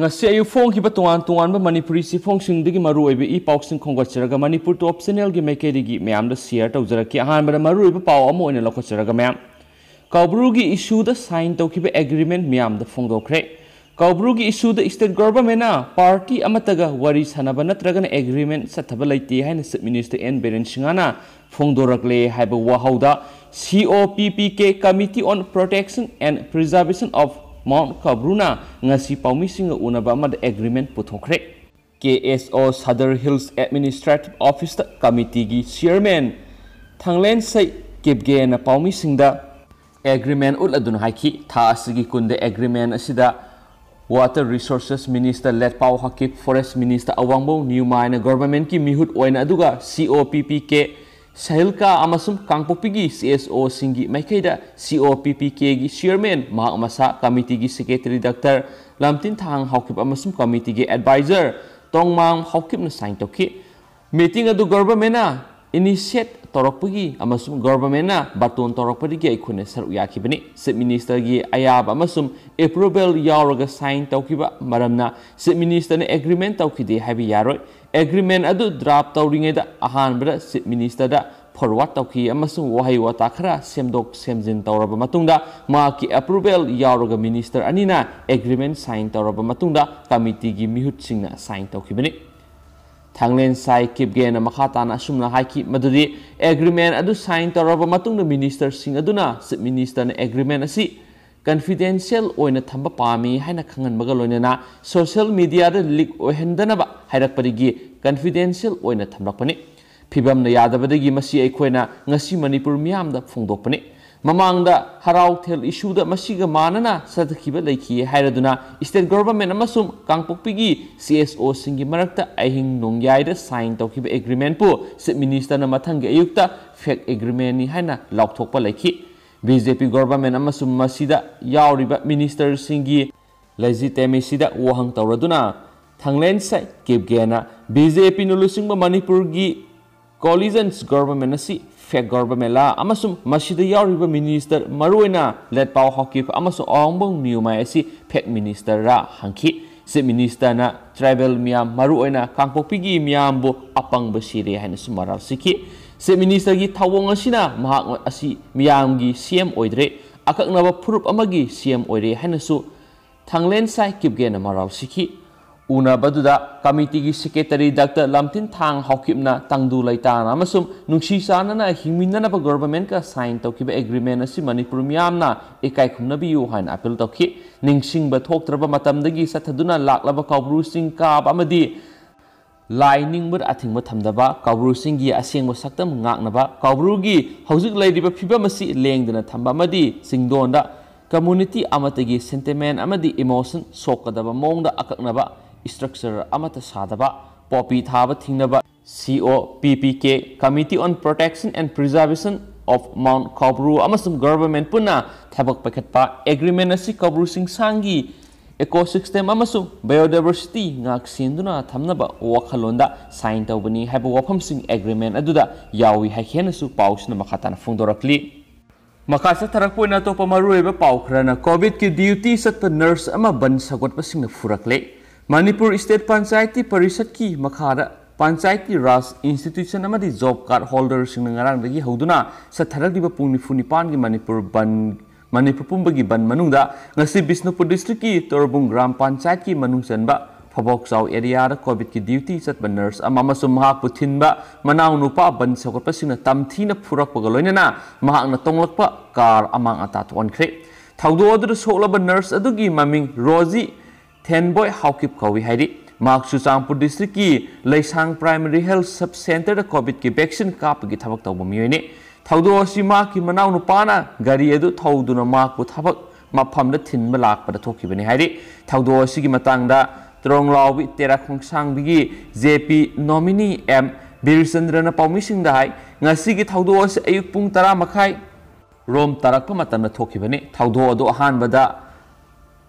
ngasi ayu phong hiba tuan tuan ba manipuri si phong sing digi maru ebe i pau sing khong chira ga manipur to optional gi meke ri gi meam da share tau jara ki han ba maru ei ba pau amo ina lokho ga meam kaubru gi issue da sign tau ba agreement meam da phong do khre kaubru gi issue da state government na party amata ga wari sanaba natraga na agreement sa thaba sathaba laiti haina sub minister n beren singa na phong do rak le hai ba rakle haiba wahauda COPPK Committee on Protection and Preservation of mount kabruna ngasih ngasi paumi singa bama the agreement puthokre KSO Southern Hills Administrative Office Committee gi chairman thanglen sai kebge na paumising singda agreement ul adun haiki tha asigi kunde agreement asida water resources minister let pau hakip forest minister awangbo new mine government ki mihut oina aduga COPPK sahilka amasum kangpopigi CSO singgi, maikaida COPPK gi chairman mahak masa committee gi secretary dr lamtin thang haukip amasum committee gi advisor tongmang haukip na sign toki meeting adu government na initiate torokpagi amasum government na baton torokpadi gi aikune saru yakibani sit minister gi ayab amasum approval yawraga sign tawkiba na sit minister ne agreement tawkide habi yaroi agreement adu draft tawringa da ahan bra minister da forward tawki amasung wahai wata khara semdok semjin tawraba matung da ma ki approval yaroga minister anina agreement sign tawraba matung da committee mihut singna sign tawki bani thanglen sai kip ge na makha ta agreement adu sign tawraba matunda. da minister sing aduna sub minister agreement asi ꯀꯟꯐꯤꯗꯦꯟꯁꯤꯌꯦꯜ ꯑꯣꯏꯅ ꯊꯝꯕ ꯄꯥꯝꯃꯤ ꯍꯥꯏꯅ ꯈꯪꯍꯟꯕꯒ ꯂꯣꯏꯅꯅ social ꯃꯦꯗꯤꯌꯥꯗ ꯂꯤꯛ ꯑꯣꯏꯍꯟꯗꯅꯕ ꯍꯥꯏꯔꯛꯄꯗꯒꯤ ꯀꯟꯐꯤꯗꯦꯟꯁꯤꯌꯦꯜ ꯑꯣꯏꯅ ꯊꯝꯂꯛꯄꯅꯤ ꯐꯤꯕꯝꯅ ꯌꯥꯗꯕꯗꯒꯤ ꯃꯁꯤ ꯑꯩꯈꯣꯏꯅ ꯉꯁꯤ ꯃꯅꯤꯄꯨꯔ ꯃꯤꯌꯥꯝꯗ ꯐꯣꯡꯗꯣꯛꯄꯅꯤ ꯃꯃꯥꯡꯗ ꯍꯔꯥꯎꯊꯦꯜ ꯏꯁꯨꯗ ꯃꯁꯤꯒ ꯃꯥꯟꯅꯅ ꯆꯠꯊꯈꯤꯕ ꯂꯩꯈꯤ ꯍꯥꯏꯔꯗꯨꯅ ꯏꯁꯇꯦꯠ ꯒꯣꯕꯔꯃꯦꯟ ꯑꯃꯁꯨꯡ ꯀꯥꯡꯄꯣꯛꯄꯤꯒꯤ ꯁꯤ ꯑꯦꯁ ꯑꯣꯁꯤꯡꯒꯤ ꯃꯔꯛꯇ ꯑꯍꯤꯡ ꯅꯣꯡꯌꯥꯏꯗ ꯁꯥꯏꯟ ꯇꯧꯈꯤꯕ ꯑꯦꯒ꯭ꯔꯤꯃꯦꯟꯄꯨ ꯆꯤꯞ ꯃꯤꯅꯤꯁꯇꯔꯅ ꯃꯊꯪꯒꯤ ꯑꯌꯨꯛꯇ ꯐꯦꯛ ꯑꯦꯒ꯭ꯔꯤꯃꯦꯟꯅꯤ ꯍꯥꯏꯅ ꯂꯥꯎꯊꯣꯛꯄ ꯂꯩꯈꯤ BJP government ama summa sida yauriba minister singi lazi temi sida wahang tauraduna thanglen sai kep gena BJP nulusing ba Manipur gi coalitions government asi fake government la ama sum masida yauriba minister maruena let pau hokif ama su ongbong niuma asi fake minister ra hangki se minister na travel miam maruena kangpo pigi miam bo apang besire hen sumaral siki. State ꯃꯤꯅꯤꯁꯇꯔꯒꯤ ꯊꯧꯑꯣꯡ ꯑꯁꯤꯅ ꯃꯍꯥꯛ ꯑꯁꯤ ꯃꯤꯌꯥꯝꯒꯤ ꯁꯤ M ꯑꯣꯏꯗ꯭ꯔꯦ ꯑꯀꯛꯅꯕ ꯐꯨꯔꯨꯞ ꯑꯃꯒꯤ ꯁꯤ ꯑꯦꯝ ꯑꯣꯏꯔꯦ ꯍꯥꯏꯅꯁꯨ ꯊꯥꯡꯂꯦꯟ ꯁꯥꯏ ꯀꯤꯞꯒꯦꯅ ꯃꯔꯥꯜ ꯁꯤꯈꯤ ꯎꯅꯕꯗꯨꯗ ꯀꯃꯤꯇꯤꯒꯤ ꯁꯦꯀ꯭ꯔꯦꯇꯔꯤ ꯗꯥꯛꯇꯔ ꯂꯝꯊꯤꯟ ꯊꯥꯡ ꯍꯥꯎꯀꯤꯞꯅ ꯇꯪꯗꯨ ꯂꯩꯇꯥꯅ ꯑꯃꯁꯨꯡ ꯅꯨꯡꯁꯤ ꯆꯥꯟꯅꯅ ꯍꯤꯡꯃꯤꯟꯅꯅꯕ ꯒꯣꯕꯔꯃꯦꯟꯀ ꯁꯥꯏꯟ ꯇꯧꯈꯤꯕ ꯑꯦꯒ꯭ꯔꯤꯃꯦꯟ ꯑꯁꯤ ꯃꯅꯤꯄꯨꯔ ꯃꯤꯌꯥꯝꯅ ꯏꯀꯥꯏ ꯈꯨꯝꯅꯕꯤꯌꯨ ꯍꯥꯏꯅ ꯑꯄꯤꯜ ꯇꯧꯈꯤ ꯅꯤꯡꯁꯤꯡꯕ ꯊꯣꯛꯇ꯭ꯔꯕ ꯃꯇꯝꯗꯒꯤ ꯆꯠꯊꯗꯨꯅ ꯂꯥꯛꯂꯕ ꯀꯥꯎꯕ꯭ꯔꯨꯁꯤꯡ ꯀꯥꯕ ꯑꯃꯗꯤ ꯂꯥꯏ ꯅꯤꯡꯕ ꯑꯊꯤꯡꯕ ꯊꯝꯗꯕ ꯀꯥꯎꯕ꯭ꯔꯨꯁꯤꯡꯒꯤ ꯑꯁꯦꯡꯕ ꯁꯛꯇꯝ ꯉꯥꯛꯅꯕ ꯀꯥꯎꯕ꯭ꯔꯨꯒꯤ ꯍꯧꯖꯤꯛ ꯂꯩꯔꯤꯕ ꯐꯤꯕꯝ ꯑꯁꯤ ꯂꯦꯡꯗꯅ ꯊꯝꯕ ꯑꯃꯗꯤ ꯆꯤꯡꯗꯣꯟꯗ ꯀꯝꯃꯨꯅꯤꯇꯤ ꯑꯃꯠꯇꯒꯤ ꯁꯦꯟꯇꯤꯃꯦꯟ ꯑꯃꯗꯤ ꯏꯃꯣꯁꯟ ꯁꯣꯛꯀꯗꯕ ꯃꯑꯣꯡꯗ ꯑꯀꯛꯅꯕ ꯏꯁꯇ꯭ꯔꯛꯆꯔ ꯑꯃꯠꯇ ꯁꯥꯗꯕ ꯄꯣꯄꯤ ꯊꯥꯕ ꯊꯤꯡꯅꯕ C O P P K committee on protection and preservation of mount Koubru ꯑꯃꯁꯨꯡ ꯒꯚꯔꯟꯃꯦꯟ ꯄꯨꯟꯅ ꯊꯕꯛ ꯄꯥꯏꯈꯠꯄ ꯑꯦꯒ꯭ꯔꯤꯃꯦꯟ ꯑꯁꯤ ꯀꯥꯎꯕ꯭ꯔꯨꯁꯤꯡ ꯁꯥꯡꯒꯤ ecosystem amasung biodiversity ngak sinduna thamnaba wakhalonda sign tawbani haiba waphamsing agreement aduda yawi hakhena su pausna makhatana fungdorakli मखासा थरकना अतोप मरूब पाव खरना कोविड की ड्यूटी सत्प नर्स बन सगोटपसिंग फुरकले मणिपुर स्टेट पंचायती परिषद की मखार panchayati raj institution job card holder सिंह हौदना सत्थरब पुंग निफू निपान की मणिपुर बन manipurpum bagi ban manung da ngasi bisnupur district ki torbung gram panchayat ki manung sen ba phobok chau area ra covid ki duty chat ban nurse ama ma sum puthin ba manaung nupa ban sokor pa singna tamthi na phurak pa na mahak na tonglak pa kar amang ata thon khre thaudo adur sokla ban nurse adugi maming rozi tenboy haukip kawi hairi mak su changpur district ki leisang primary health sub center ra covid ki vaccine kap gi thabak taw bumi ne मना नुपा गरी थब मफम थीन लापने तरों लाव इतरा खोसा B J P नोमी M Birchandra पाई अयुक् पु तरमाई रोम तरप मतने अहानद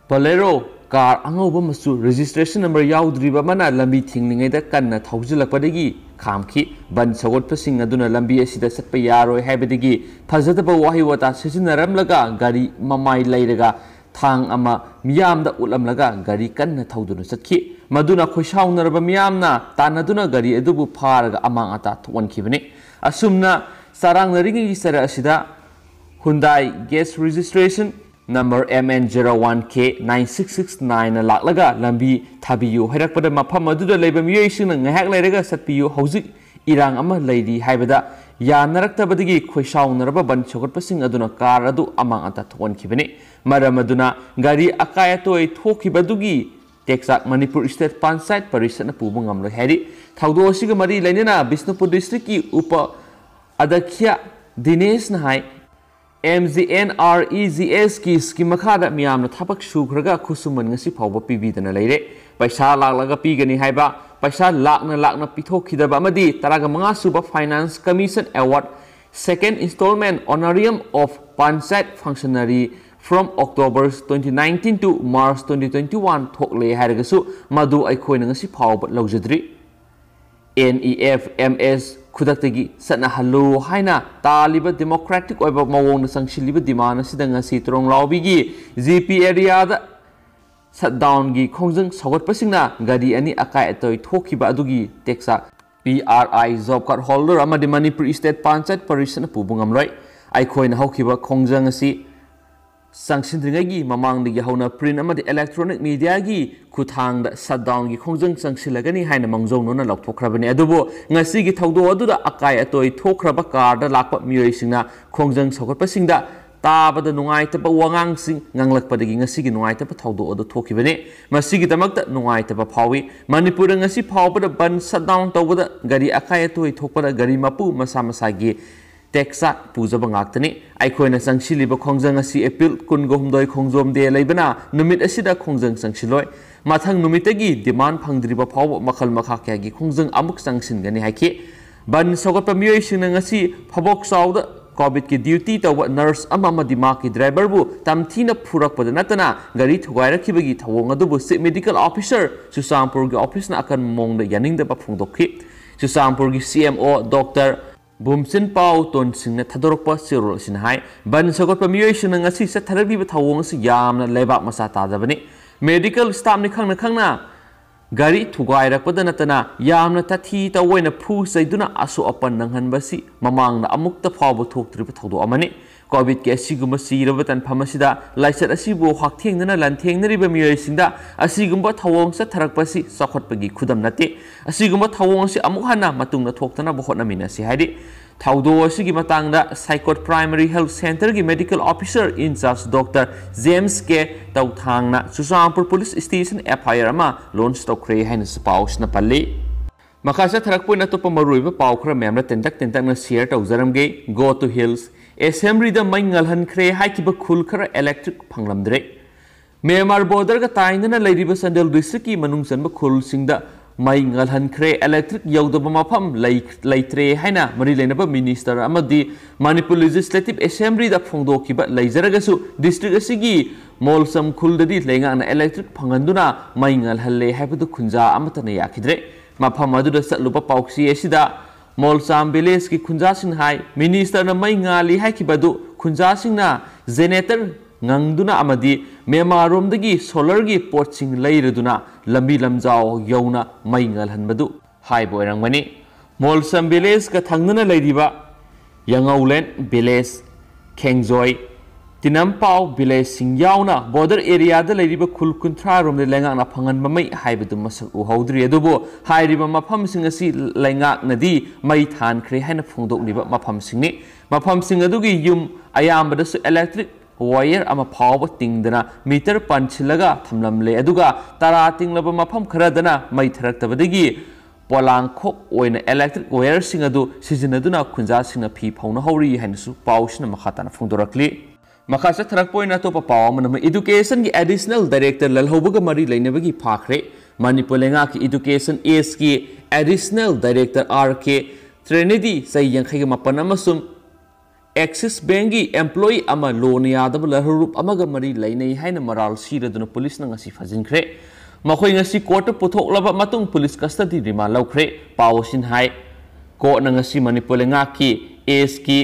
पलेरो कार अंगब रेजिस्ट्रेसन नंबर यादव लंबी थीद कौजलपी ꯈꯥꯝꯈꯤ ꯕꯟ ꯁꯧꯒꯠꯄꯁꯤꯡ ꯑꯗꯨꯅ ꯂꯝꯕꯤ ꯑꯁꯤꯗ ꯆꯠꯄ ꯌꯥꯔꯣꯏ ꯍꯥꯏꯕꯗꯒꯤ ꯐꯖꯗꯕ ꯋꯥꯍꯩ ꯋꯥꯇꯥ ꯁꯤꯖꯤꯟꯅꯔꯝꯂꯒ ꯒꯥꯔꯤ ꯃꯃꯥꯏ ꯂꯩꯔꯒ ꯊꯥꯡ ꯑꯃ ꯃꯤꯌꯥꯝꯗ ꯎꯠꯂꯝꯂꯒ ꯒꯥꯔꯤ ꯀꯟꯅ ꯊꯧꯗꯨꯅ ꯆꯠꯈꯤ ꯃꯗꯨꯅ ꯈꯣꯏꯁꯥꯎꯅꯔꯕ ꯃꯤꯌꯥꯝꯅ ꯇꯥꯟꯅꯗꯨꯅ ꯒꯥꯔꯤ ꯑꯗꯨꯕꯨ ꯐꯥꯔꯒ ꯑꯃꯥꯡ ꯑꯇꯥ ꯊꯣꯛꯍꯟꯈꯤꯕꯅꯤ ꯑꯁꯨꯝꯅ ꯆꯔꯥꯡꯅꯔꯤꯉꯩꯒꯤ ꯆꯔ ꯑꯁꯤꯗ ꯍꯨꯟꯗꯥꯏ ꯒꯦꯁ ꯔꯦꯖꯤꯁꯇ꯭ꯔꯦꯁꯟ number MN01K9669 ꯂꯥꯛꯂꯒ ꯂꯝꯕꯤ ꯊꯥꯕꯤꯌꯨ ꯍꯥꯏꯔꯛꯄꯗ ꯃꯐꯝ ꯑꯗꯨꯗ ꯂꯩꯕ ꯃꯤꯑꯣꯏꯁꯤꯡꯅ ꯉꯥꯏꯍꯥꯛ ꯂꯩꯔꯒ ꯆꯠꯄꯤꯌꯨ ꯍꯧꯖꯤꯛ ꯏꯔꯥꯡ ꯑꯃ ꯂꯩꯔꯤ ꯍꯥꯏꯕꯗ ꯌꯥꯅꯔꯛꯇꯕꯗꯒꯤ ꯈꯣꯏꯁꯥꯎꯅꯔꯕ ꯕꯟ ꯁꯧꯒꯠꯄꯁꯤꯡ ꯑꯗꯨꯅ ꯀꯥꯔ ꯑꯗꯨ ꯑꯃꯥꯡ ꯑꯇꯥ ꯊꯣꯛꯍꯟꯈꯤꯕꯅꯤ ꯃꯔꯝ ꯑꯗꯨꯅ ꯒꯥꯔꯤ ꯑꯀꯥꯏ ꯑꯇꯣꯏ ꯊꯣꯛꯈꯤꯕꯗꯨꯒꯤ ꯇꯦꯛꯆꯥꯛ ꯃꯅꯤꯄꯨꯔ ꯏꯁꯇꯦꯠ ꯄꯟꯆꯥꯌꯠ ꯄꯔꯤꯁꯠꯅ ꯄꯨꯕ ꯉꯝꯂꯣꯏ ꯍꯥꯏꯔꯤ ꯊꯧꯗꯣꯛ ꯑꯁꯤꯒ ꯃꯔꯤ ꯂꯩꯅꯅ ꯕꯤꯁꯅꯨꯄꯨꯔ ꯗꯤꯁꯇ꯭ꯔꯤꯛꯀꯤ ꯎꯄ ꯑꯗꯈ꯭ꯌ ꯗꯤꯅꯦꯁꯅ ꯍꯥꯏ M G N R E G S की स्कीम मखादा मियामना थपक सूखरगा खुसुमन गसी फावबा पीबीदना पैसा लाग पीगनी हाइबा पैसा लाकना लाकना पिथोखिदबा मदी तरागा मंगा सुबा finance commission award second installment honorarium of panchayat functionary from to 2019 twenty twenty one थोले ꯍꯥꯏꯔꯒꯁꯨ ꯃꯗꯨ ꯑꯩꯈꯣꯏꯅ ꯉꯁꯤ ꯐꯥꯎꯕ ꯂꯧꯖꯗ꯭ꯔꯤ NEF MS ꯈꯨꯗꯛꯇꯒꯤ ꯆꯠꯅꯍꯜꯂꯨ ꯍꯥꯏꯅ ꯇꯥꯜꯂꯤꯕ ꯗꯦꯃꯣꯀ꯭ꯔꯦꯇꯤꯛ ꯑꯣꯏꯕ ꯃꯑꯣꯡꯗ ꯆꯪꯁꯤꯜꯂꯤꯕ ꯗꯤꯃꯥꯟ ꯑꯁꯤꯗ ꯉꯁꯤ ꯇꯣꯔꯣꯡꯂꯥꯎꯕꯤꯒꯤ ꯖꯤ ꯄꯤ ꯑꯦꯔꯤꯌꯥꯗ ꯁꯠꯗꯥꯎꯟꯒꯤ ꯈꯣꯡꯖꯪ ꯁꯧꯒꯠꯄꯁꯤꯡꯅ ꯒꯥꯔꯤ ꯑꯅꯤ ꯑꯀꯥꯏ ꯑꯇꯣꯏ ꯊꯣꯛꯈꯤꯕ ꯑꯗꯨꯒꯤ ꯇꯦꯛꯆꯥꯛ P R I job card holder ꯑꯃꯗꯤ ꯃꯅꯤꯄꯨꯔ ꯏꯁꯇꯦꯠ ꯄꯟꯆꯥꯌꯠ ꯄꯔꯤꯁꯅ ꯄꯨꯕ ꯉꯝꯂꯣꯏ ꯑꯩꯈꯣꯏꯅ ꯍꯧꯈꯤꯕ ꯈꯣꯡꯖꯪ ꯑꯁꯤ ꯆꯪꯁꯤꯟꯗ꯭ꯔꯤꯉꯩꯒꯤ ꯃꯃꯥꯡꯗꯒꯤ ꯍꯧꯅ ꯄ꯭ꯔꯤꯟ ꯑꯃꯗꯤ ꯏꯂꯦꯛꯇ꯭ꯔꯣꯅꯤꯛ ꯃꯤꯗꯤꯌꯥꯒꯤ ꯈꯨꯠꯊꯥꯡꯗ ꯁꯠꯗꯥꯎꯟꯒꯤ ꯈꯣꯡꯖꯪ ꯆꯪꯁꯤꯜꯂꯒꯅꯤ ꯍꯥꯏꯅ ꯃꯥꯡꯖꯧꯅꯅ ꯂꯥꯎꯊꯣꯛꯈ꯭ꯔꯕꯅꯤ ꯑꯗꯨꯕꯨ ꯉꯁꯤꯒꯤ ꯊꯧꯗꯣꯛ ꯑꯗꯨꯗ ꯑꯀꯥꯏ ꯑꯇꯣꯏ ꯊꯣꯛꯈ꯭ꯔꯕ ꯀꯥꯔꯗ ꯂꯥꯛꯄ ꯃꯤꯑꯣꯏꯁꯤꯡꯅ ꯈꯣꯡꯖꯪ ꯁꯧꯒꯠꯄꯁꯤꯡꯗ ꯇꯥꯕꯗ ꯅꯨꯡꯉꯥꯏꯇꯕ ꯋꯥꯉꯥꯡꯁꯤꯡ ꯉꯥꯡꯂꯛꯄꯗꯒꯤ ꯉꯁꯤꯒꯤ ꯅꯨꯡꯉꯥꯏꯇꯕ ꯊꯧꯗꯣꯛ ꯑꯗꯨ ꯊꯣꯛꯈꯤꯕꯅꯤ ꯃꯁꯤꯒꯤꯗꯃꯛꯇ ꯅꯨꯡꯉꯥꯏꯇꯕ ꯐꯥꯎꯏ ꯃꯅꯤꯄꯨꯔꯗ ꯉꯁꯤ ꯐꯥꯎꯕꯗ ꯕꯟ ꯁꯠꯗꯥꯎꯟ ꯇꯧꯕꯗ ꯒꯥꯔꯤ ꯑꯀꯥꯏ ꯑꯇꯣꯏ ꯊꯣꯛꯄꯗ ꯒꯥꯔꯤ ꯃꯄꯨ ꯃꯁꯥ ꯃꯁꯥꯒꯤ टेक्सा पुजब अखोना आइखोइना संगसिलिब खोंजंग असि एप्रिल 19 खोंजोम दे लैबना नुमित असिदा खोंजंग फाव मखल मखा क्यागी खोंजंग अमुक संगसिनगनि हाइखि बन सगत मई सिंगनंग असि फबोक की ड्यूटी तब नर्स दिमाग की ड्राइवर बु तमथीन फुरकपद नतना गरी थुगायरखिबगी थवोंग अदुबु मेडिकल ऑफिसर सुसामपुर की ऑफिस ना अकन मोंग यानिंग दब फोंदोखि सुसामपुर की सीएमओ डॉक्टर ꯕꯣꯝꯆꯤꯟ ꯄꯥꯎ ꯇꯣꯟꯁꯤꯡꯅ ꯊꯥꯗꯣꯔꯛꯄ ꯆꯦꯔꯣꯜ ꯑꯁꯤꯅ ꯍꯥꯏ ꯕꯟ ꯁꯧꯒꯠꯄ ꯃꯤꯑꯣꯏꯁꯤꯡꯅ ꯉꯁꯤ ꯆꯠꯊꯔꯛꯂꯤꯕ ꯊꯧꯑꯣꯡ ꯑꯁꯤ ꯌꯥꯝꯅ ꯂꯩꯕꯥꯛ ꯃꯆꯥ ꯇꯥꯗꯕꯅꯤ ꯃꯦꯗꯤꯀꯦꯜ ꯁ꯭ꯇꯥꯐꯅ ꯈꯪꯅ ꯈꯪꯅ ꯒꯥꯔꯤ ꯊꯨꯒꯥꯏꯔꯛꯄꯗ ꯅꯠꯇꯅ ꯌꯥꯝꯅ ꯇꯥꯊꯤ ꯇꯑꯣꯏꯅ ꯐꯨ ꯆꯩꯗꯨꯅ ꯑꯁꯣꯛ ꯑꯄꯟ ꯅꯪꯍꯟꯕꯁꯤ ꯃꯃꯥꯡꯗ ꯑꯃꯨꯛꯇ ꯐꯥꯎꯕ ꯊꯣꯛꯇ꯭ꯔꯤꯕ ꯊꯧꯗꯣꯛ ꯑꯃꯅꯤ ꯀꯣꯚꯤꯗꯀꯤ ꯑꯁꯤꯒꯨꯝꯕ ꯆꯤꯔꯕ ꯇꯟꯐꯝ ꯑꯁꯤꯗ ꯂꯥꯏꯆꯠ ꯑꯁꯤꯕꯨ ꯍꯛꯊꯦꯡꯅꯅ ꯂꯥꯟꯊꯦꯡꯅꯔꯤꯕ ꯃꯤꯑꯣꯏꯁꯤꯡꯗ ꯑꯁꯤꯒꯨꯝꯕ ꯊꯧꯑꯣꯡ ꯆꯠꯊꯔꯛꯄ ꯑꯁꯤ ꯆꯥꯎꯈꯠꯄꯒꯤ ꯈꯨꯗꯝ ꯅꯠꯇꯦ ꯑꯁꯤꯒꯨꯝꯕ ꯊꯧꯑꯣꯡ ꯑꯁꯤ ꯑꯃꯨꯛ ꯍꯟꯅ ꯃꯇꯨꯡꯗ ꯊꯣꯛꯇꯅꯕ ꯍꯣꯠꯅꯃꯤꯟꯅꯁꯤ ꯍꯥꯏꯔꯤ ꯊꯧꯗꯣꯛ ꯑꯁꯤꯒꯤ ꯃꯇꯥꯡꯗ ꯁꯥꯏꯀꯣꯠ ꯄ꯭ꯔꯥꯏꯃꯔꯤ ꯍꯦꯜꯊ ꯁꯦꯟꯇꯔꯒꯤ medical officer incharge doctor James K ꯇꯧꯊꯥꯡꯅ Churachandpur police station F I R ꯑꯃ ꯂꯣꯟꯆ ꯇꯧꯈ꯭ꯔꯦ ꯍꯥꯏꯅꯁꯨ ꯄꯥꯎꯁꯤꯅ ꯄꯜꯂꯤ ꯃꯈꯥ ꯆꯠꯊꯔꯛꯄ ꯑꯣꯏꯅ ꯑꯇꯣꯞꯄ ꯃꯔꯨꯑꯣꯏꯕ ꯄꯥꯎ ꯈꯔ ꯃꯌꯥꯝꯅ ꯇꯦꯟꯇꯛ ꯇꯦꯟꯇꯛꯅ ꯁꯤꯌꯔ ꯇꯧꯖꯔꯝꯒꯦ ꯒꯣ ꯇꯨ ꯍꯤꯜꯁ ꯑꯦꯁꯦꯝꯕ꯭ꯂꯤꯗ ꯃꯩ ꯉꯜꯍꯟꯈ꯭ꯔꯦ ꯍꯥꯏꯈꯤꯕ ꯈꯨꯜ ꯈꯔ ꯑꯦꯂꯦꯛꯇ꯭ꯔꯤꯛ ꯐꯪꯂꯝꯗ꯭ꯔꯦ ꯃꯦꯟꯃꯥꯔ ꯕꯣꯔꯗꯔꯒ ꯇꯥꯏꯅꯅ ꯂꯩꯔꯤꯕ ꯆꯥꯟꯗꯦꯜ ꯗꯤꯁꯇ꯭ꯔꯤꯛꯀꯤ ꯃꯅꯨꯡ ꯆꯟꯕ ꯈꯨꯜꯁꯤꯡꯗ ꯃꯩ ꯉꯜꯍꯟꯈ꯭ꯔꯦ ꯑꯦꯂꯦꯛꯇ꯭ꯔꯤꯛ ꯌꯧꯗꯕ ꯃꯐꯝ ꯂꯩꯇ꯭ꯔꯦ ꯍꯥꯏꯅ ꯃꯔꯤ ꯂꯩꯅꯕ ꯃꯤꯅꯤꯁꯇꯔ ꯑꯃꯗꯤ ꯃꯅꯤꯄꯨꯔ ꯂꯦꯖꯤꯁꯂꯦꯇꯤꯞ ꯑꯦꯁꯦꯝꯕ꯭ꯂꯤꯗ ꯐꯣꯡꯗꯣꯛꯈꯤꯕ ꯂꯩꯖꯔꯒꯁꯨ ꯗꯤꯁꯇ꯭ꯔꯤꯛ ꯑꯁꯤꯒꯤ ꯃꯣꯜꯁꯝ ꯈꯨꯜꯗꯗꯤ ꯂꯩꯉꯥꯛꯅ ꯑꯦꯂꯦꯛꯇ꯭ꯔꯤꯛ ꯐꯪꯍꯟꯗꯨꯅ ꯃꯩ ꯉꯜꯍꯜꯂꯦ ꯍꯥꯏꯕꯗꯨ ꯈꯨꯟꯖꯥ ꯑꯃꯠꯇꯅ ꯌꯥꯈꯤꯗ꯭ꯔꯦ ꯃꯐꯝ ꯑꯗꯨꯗ ꯆꯠꯂꯨꯕ ꯄꯥꯎꯆꯦ ꯑꯁꯤꯗ ꯃꯣꯜꯆꯥꯝ ꯚꯤꯂꯦꯖ की खुंजासिन हाई मिनिस्टर न मई ngali hai ki badu खुंजासिन na generator ngangduna amadi memarom dagi solar gi portsing leiraduna lambi lamjao yauna mai ngal hanbadu hai boirang mani Molsam village का थंगना लेरीबा यंगौलेन विलेज खेंगजोई ꯇꯤꯅꯝꯄꯥꯎ ꯚꯤꯂꯦꯖꯁꯤꯡ ꯌꯥꯎꯅ ꯕꯣꯔꯗꯔ ꯑꯦꯔꯤꯌꯥꯗ ꯂꯩꯔꯤꯕ ꯈꯨꯜ ꯀꯨꯟꯊ꯭ꯔꯥꯔꯣꯝꯗ ꯂꯩꯉꯥꯛꯅ ꯐꯪꯍꯟꯕ ꯃꯩ ꯍꯥꯏꯕꯗꯨ ꯃꯁꯛ ꯎꯍꯧꯗ꯭ꯔꯤ ꯑꯗꯨꯕꯨ ꯍꯥꯏꯔꯤꯕ ꯃꯐꯝꯁꯤꯡ ꯑꯁꯤ ꯂꯩꯉꯥꯛꯅꯗꯤ ꯃꯩ ꯊꯥꯟꯈ꯭ꯔꯦ ꯍꯥꯏꯅ ꯐꯣꯡꯗꯣꯛꯂꯤꯕ ꯃꯐꯝꯁꯤꯡꯅꯤ ꯃꯐꯝꯁꯤꯡ ꯑꯗꯨꯒꯤ ꯌꯨꯝ ꯑꯌꯥꯝꯕꯗꯁꯨ ꯑꯦꯂꯦꯛꯇ꯭ꯔꯤꯛ ꯋꯥꯌꯔ ꯑꯃ ꯐꯥꯎꯕ ꯇꯤꯡꯗꯅ ꯃꯤꯇꯔ ꯄꯟꯁꯤꯜꯂꯒ ꯊꯝꯂꯝꯂꯦ ꯑꯗꯨꯒ ꯇꯔꯥ ꯇꯤꯡꯂꯕ ꯃꯐꯝ ꯈꯔꯗꯅ ꯃꯩ ꯊꯥꯔꯛꯇꯕꯗꯒꯤ ꯄꯣꯂꯥꯡꯈꯣꯛ ꯑꯣꯏꯅ ꯑꯦꯂꯦꯛꯇ꯭ꯔꯤꯛ ꯋꯥꯌꯔꯁꯤꯡ ꯑꯗꯨ ꯁꯤꯖꯤꯟꯅꯗꯨꯅ ꯈꯨꯟꯖꯥꯁꯤꯡꯅ ꯐꯤ ꯐꯥꯎꯅꯍꯧꯔꯤ ꯍꯥꯏꯅꯁꯨ ꯄꯥꯎꯁꯤꯅ ꯃꯈꯥ ꯇꯥꯅ ꯐꯣꯡꯗꯣꯔꯛꯂꯤ मखा चथरपोन अतोप पाव एजुकेशन की एडिशनल डायरेक्टर ललहबग मरी लेने की फाख्रे मनपुर लेना की इदुकेशन एस की एडिशनल डायरेक्टर आर के ट्रेनिडी चई यांखई मपन एक्सिस बैंक की एम्प्लॉई लोन यादव लहरूप मरी लेने मराल सीरद पुलिस फजिनख्रे मखोई कोर्ट पुथोलब पुलिस कस्टडी रिमा लौख्रे पावसिन है कोर्ट मनपुर लेना की एस की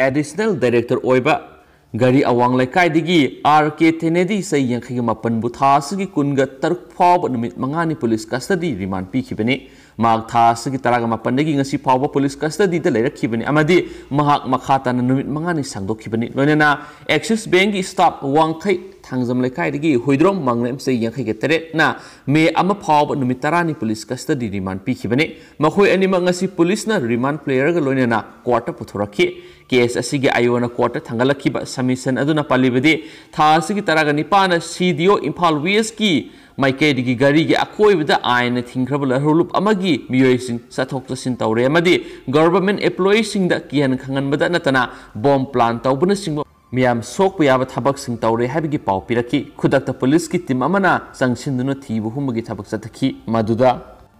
additional director gari awang lekai digi RK Tenedi say yang kaya mapan buthas gi kunga taruk pawb numit mangani polis custody riman pi kibani mak thas gi taraga mapan digi ngasi pawb polis custody da lera kibani amadi mahak makhata na numit mangani sangdo kibani loina na Axis Bank stop wang kai thang zam le kai digi huidrom mangle mse yang na me ama paw ba numitara ni police custody remand pi khibane ma khoi ani ma ngasi police na riman player ga loina na quarter puthora ki ks asi ayuana quarter thangala ki samisen submission aduna pali bedi tha asi ki taraga ni pa na cdo impal ws ki mai ke digi gari ge akoi bida aina thingra bula rulup amagi miyoi sing sathok ta sin taure amadi government employees sing da kian khangan bada na tana bom plantau taubuna singo ꯃꯤꯌꯥꯝ ꯁꯣꯛꯄ ꯌꯥꯕ ꯊꯕꯛꯁꯤꯡ ꯇꯧꯔꯦ ꯍꯥꯏꯕꯒꯤ ꯄꯥꯎ ꯄꯤꯔꯛꯈꯤ ꯈꯨꯗꯛꯇ ꯄꯨꯂꯤꯁꯀꯤ team ꯑꯃꯅ ꯆꯪꯁꯤꯟꯗꯨꯅ ꯊꯤꯕ ꯍꯨꯝꯕꯒꯤ ꯊꯕꯛ ꯆꯠꯊꯈꯤ ꯃꯗꯨꯗ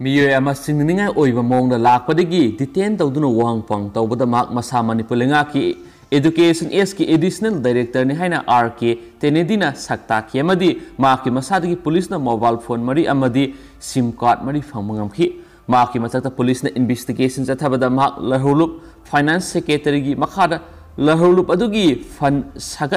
ꯃꯤꯑꯣꯏ ꯑꯃ ꯁꯤꯡꯅꯅꯤꯡꯉꯥꯏ ꯑꯣꯏꯕ ꯃꯑꯣꯡꯗ ꯂꯥꯛꯄꯗꯒꯤ ꯗꯤꯇꯦꯟ ꯇꯧꯗꯨꯅ ꯋꯥꯍꯪ ꯄꯥꯎ ꯇꯧꯕꯗ ꯃꯍꯥꯛ ꯃꯁꯥ ꯃꯅꯤꯄꯨꯔ ꯂꯩꯉꯥꯛꯀꯤ ꯑꯦꯗꯨꯀꯦꯁꯟ ꯑꯦꯁꯀꯤ ꯑꯦꯗꯤꯁꯅꯦꯜ ꯗꯥꯏꯔꯦꯛꯇꯔꯅꯤ ꯍꯥꯏꯅ ꯑꯥꯔ ꯀꯦ ꯇꯦꯅꯦꯗꯤꯅ ꯁꯛ ꯇꯥꯛꯈꯤ ꯑꯃꯗꯤ ꯃꯍꯥꯛꯀꯤ ꯃꯁꯥꯗꯒꯤ ꯄꯨꯂꯤꯁꯅ ꯃꯣꯕꯥꯏꯜ ꯐꯣꯟ ꯃꯔꯤ ꯑꯃꯗꯤ ꯁꯤꯝ ꯀꯥꯔꯗ ꯃꯔꯤ ꯐꯪꯕ ꯉꯝꯈꯤ ꯃꯍꯥꯛꯀꯤ ꯃꯊꯛꯇ ꯄꯨꯂꯤꯁꯅ ꯏꯟꯚꯦꯁꯇꯤꯒꯦꯁꯟ ꯆꯠꯊꯕꯗ ꯃꯍꯥꯛ ꯂꯍꯧꯂꯨꯞ ꯐꯥꯏꯅꯥꯟꯁ ꯁꯦꯀ꯭ꯔꯦꯇꯔꯤꯒꯤ ꯃꯈꯥꯗ lahu lupa tugi fan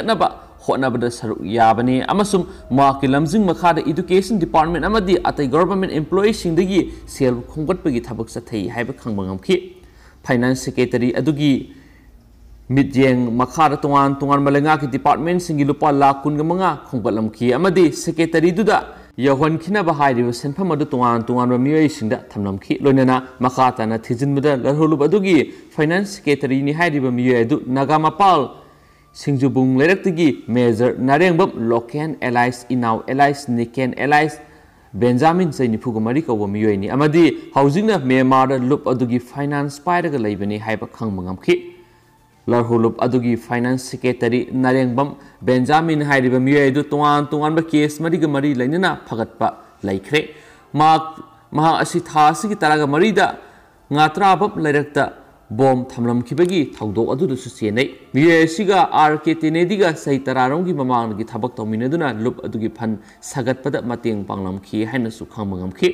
napa khona bada saru ya bani amasum ma ki lamjing education department amadi atai government employee sing dagi sel khongkat pagi thabak sa thai haib finance secretary adugi mitjeng makha da tongan tongan department sing lupa la kun ga manga khongbalam amadi secretary duda da yahon kina ba hai riba senpa madu tungan tungan ba miwa isin da tam nam ki lo nena makata na tijin muda lar hulu ba dugi finance secretary ni hai riba miwa edu naga ma pal sing ju bung lerek tugi mezer na reng bap loken elais inau elais niken elais Benjamin sai ni phugo mari ka wami yoi ni amadi housing na me mar lup adugi finance pai ra ga laibani haiba khang mangam ki ꯂꯔꯍꯨꯂꯨꯞ ꯑꯗꯨꯒꯤ finance secretary ꯅꯔꯦꯡꯕꯝ ꯕꯦꯟꯖꯥꯃꯤꯟ ꯍꯥꯏꯔꯤꯕ ꯃꯤꯑꯣꯏ ꯑꯗꯨ ꯇꯣꯉꯥꯟ ꯇꯣꯉꯥꯟꯕ case ꯃꯔꯤꯒ ꯃꯔꯤ ꯂꯩꯅꯅ ꯐꯒꯠꯄ ꯂꯩꯈ꯭ꯔꯦ ꯃꯍꯥꯛ ꯃꯍꯥꯛ ꯑꯁꯤ ꯊꯥ ꯑꯁꯤꯒꯤ ꯇꯔꯥꯒ ꯃꯔꯤꯗ ꯉꯥꯇ꯭ꯔꯥꯕꯞ ꯂꯩꯔꯛꯇ ꯕꯣꯝ ꯊꯝꯂꯝꯈꯤꯕꯒꯤ ꯊꯧꯗꯣꯛ ꯑꯗꯨꯗꯁꯨ ꯆꯦꯟꯅꯩ ꯃꯤꯑꯣꯏ ꯑꯁꯤꯒ ꯑꯥꯔ ꯀꯦ ꯇꯦꯅꯦꯗꯤꯒ ꯆꯍꯤ ꯇꯔꯥꯔꯣꯝꯒꯤ ꯃꯃꯥꯡꯗꯒꯤ ꯊꯕꯛ ꯇꯧꯃꯤꯟꯅꯗꯨꯅ ꯂꯨꯞ ꯑꯗꯨꯒꯤ ꯐꯟ ꯁꯥꯒꯠꯄꯗ ꯃꯇꯦꯡ ꯄꯥꯡꯂꯝꯈꯤ ꯍꯥꯏꯅꯁꯨ ꯈꯪꯕ ꯉꯝꯈꯤ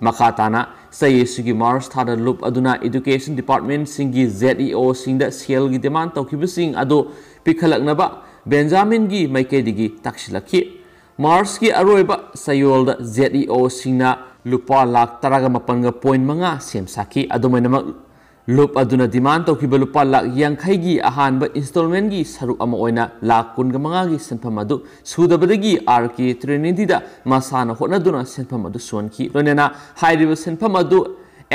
makatana sayi sugi mars tada loop aduna education department singgi zeo singda sel gi deman tokibu sing adu pikalak naba benjamin gi maike digi takshilaki mars gi aroi ba sayol da zeo singna lupa lak taraga mapanga point manga siem saki adu mai ꯂꯨꯞ ꯑꯗꯨꯅ ꯗꯤꯃꯥꯟ ꯇꯧꯈꯤꯕ ꯂꯨꯄꯥ ꯂꯥꯛ ꯌꯥꯡꯈꯩꯒꯤ ꯑꯍꯥꯟꯕ ꯏꯟꯁꯇꯣꯜꯃꯦꯟꯒꯤ ꯁꯔꯨꯛ ꯑꯃ ꯑꯣꯏꯅ ꯂꯥꯛ ꯀꯨꯟꯒ ꯃꯉꯥꯒꯤ ꯁꯦꯟꯐꯝ ꯑꯗꯨ ꯁꯨꯗꯕꯗꯒꯤ ꯑꯥꯔ ꯀꯦ ꯇ꯭ꯔꯤꯅꯤꯗꯤꯗ ꯃꯁꯥꯅ ꯍꯣꯠꯅꯗꯨꯅ ꯁꯦꯟꯐꯝ ꯑꯗꯨ ꯁꯣꯟꯈꯤ ꯂꯣꯏꯅꯅ ꯍꯥꯏꯔꯤꯕ ꯁꯦꯟꯐꯝ ꯑꯗꯨ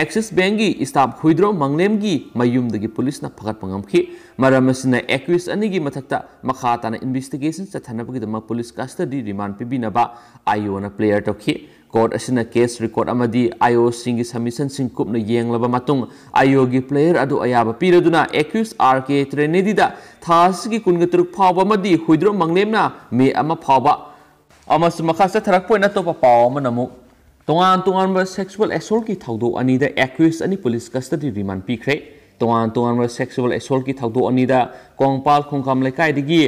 एक्सिस बैंक की स्टाफ खुद्रो मंगलेम की मयूम पुलिस फगटपी मरम एक्स अनी मथक्ता मखा इन्वेस्टिगेशन चथनगद पुलिस कस्टडी रिमांड पीबीब आईओ प्लेयर तौर court asina case record amadi IO singi submission singkup kupna yeng laba matung IO gi player adu ayaba pira duna accused RK Trinity da thas gi kunga pawa phawa amadi huidro mangnem na me ama pawa ama sumakha sa thrak poina to pa paw manamu tongan tongan ba sexual assault ki thaudo ani da accused ani police custody remand pikre tongan tongan ba sexual assault ki anida ani da kongpal khongkam lekai digi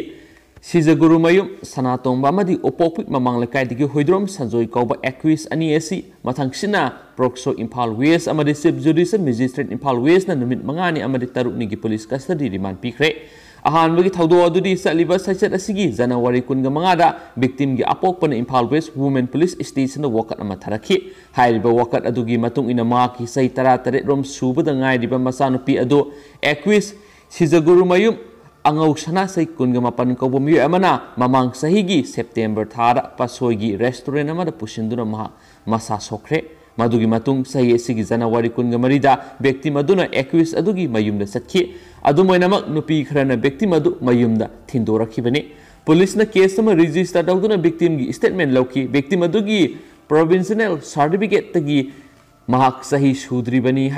Siza guru mayum sanatong bama di opopik memang lekai di gihoidrom sanzoi kauba equis aniesi matang sina prokso impal wies amadi sib judisem magistrate impal wies na numit mangani amadi taruk ni gipolis kastadi di man pikre. Ahan bagi tau doa dudi sa liba sa chat asigi zana wari kun ga mangada biktim gi apok pana impal wies women police station na wakat amat taraki. Hai liba wakat adu matung ina maki sa itara tarik rom suba dangai liba masanu pi adu equis. Siza guru mayum angau sana sei kunga mapan ko bu miu amana mamang sahi gi september thara pasoi gi restaurant amada pusinduna maha masa sokre madugi matung sahi esi gi janawari kunga marida byakti maduna equis adugi mayumda sakhi adu moinamak nupi khrana byakti madu mayumda thindorakhibane police case register तौदना victim की statement लौकी victim provisional certificate सूद्री बनी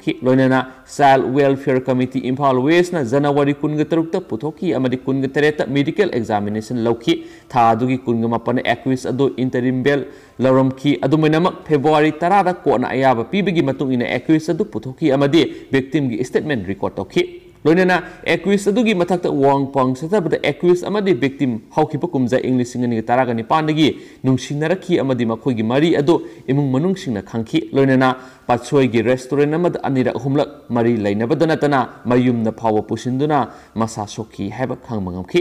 खी लोना child welfare committee Imphal west January कुनग तरुक पुथी कुनग तरह मेडिकल एग्जामीनेशन लौकी था कुनग मपन एक्स अद इंटरीम बेल लौरम अदम फेब्रुवारी तरह कोर्ना अब पीबी की अ पुथी वेक्टिम की स्टेटमेंट रिकॉर्ड तौखी तो ꯂꯣꯏꯅꯅ ꯑꯦꯀ꯭ꯋꯤꯁ ꯑꯗꯨꯒꯤ ꯃꯊꯛꯇ ꯋꯥꯡ ꯄꯥꯡ ꯁꯦꯇꯕꯗ ꯑꯦꯀ꯭ꯋꯤꯁ ꯑꯃꯗꯤ ꯚꯤꯛꯇꯤꯝ ꯍꯧꯈꯤꯕ ꯀꯨꯝꯖꯥ ꯏꯪ ꯂꯤꯁꯤꯡ ꯑꯅꯤꯒ ꯇꯔꯥꯒ ꯅꯤꯄꯥꯟꯗꯒꯤ ꯅꯨꯡꯁꯤꯅꯔꯛꯈꯤ ꯑꯃꯗꯤ ꯃꯈꯣꯏꯒꯤ ꯃꯔꯤ ꯑꯗꯨ ꯏꯃꯨꯡ ꯃꯅꯨꯡꯁꯤꯡꯅ ꯈꯪꯈꯤ ꯂꯣꯏꯅꯅ ꯄꯥꯠꯁꯣꯏꯒꯤ ꯔꯦꯁꯇꯣꯔꯦꯟ ꯑꯃꯗ ꯑꯅꯤꯔꯛ ꯑꯍꯨꯝꯂꯛ ꯃꯔꯤ ꯂꯩꯅꯕꯗ ꯅꯠꯇꯅ ꯃꯌꯨꯝꯗ ꯐꯥꯎꯕ ꯄꯨꯁꯤꯟꯗꯨꯅ ꯃꯁꯥ ꯁꯣꯛꯈꯤ ꯍꯥꯏꯕ ꯈꯪꯕ ꯉꯝꯈꯤ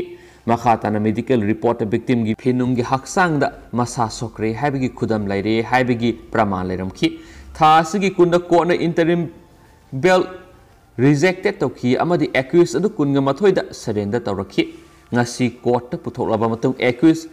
ꯃꯈꯥ ꯇꯥꯅ ꯃꯦꯗꯤꯀꯦꯜ ꯔꯤꯄꯣꯔꯠꯇ ꯚꯤꯛꯇꯤꯝꯒꯤ ꯐꯤꯅꯨꯡꯒꯤ ꯍꯛꯆꯥꯡꯗ ꯃꯁꯥ ꯁꯣꯛꯈ꯭ꯔꯦ ꯍꯥꯏꯕꯒꯤ ꯈꯨꯗꯝ ꯂꯩꯔꯦ ꯍꯥꯏꯕꯒꯤ ꯄ꯭ꯔꯃꯥꯟ ꯂꯩꯔꯝꯈꯤ ꯊꯥ ꯑꯁꯤꯒꯤ ꯀꯨꯟꯗ ꯀꯣꯔꯠꯅ ꯏꯟꯇꯔꯤꯝ ꯕꯦꯜ rejected toki amadi accused adu kunga mathoida surrender tawrakhi ngasi court ta puthoklaba matung accused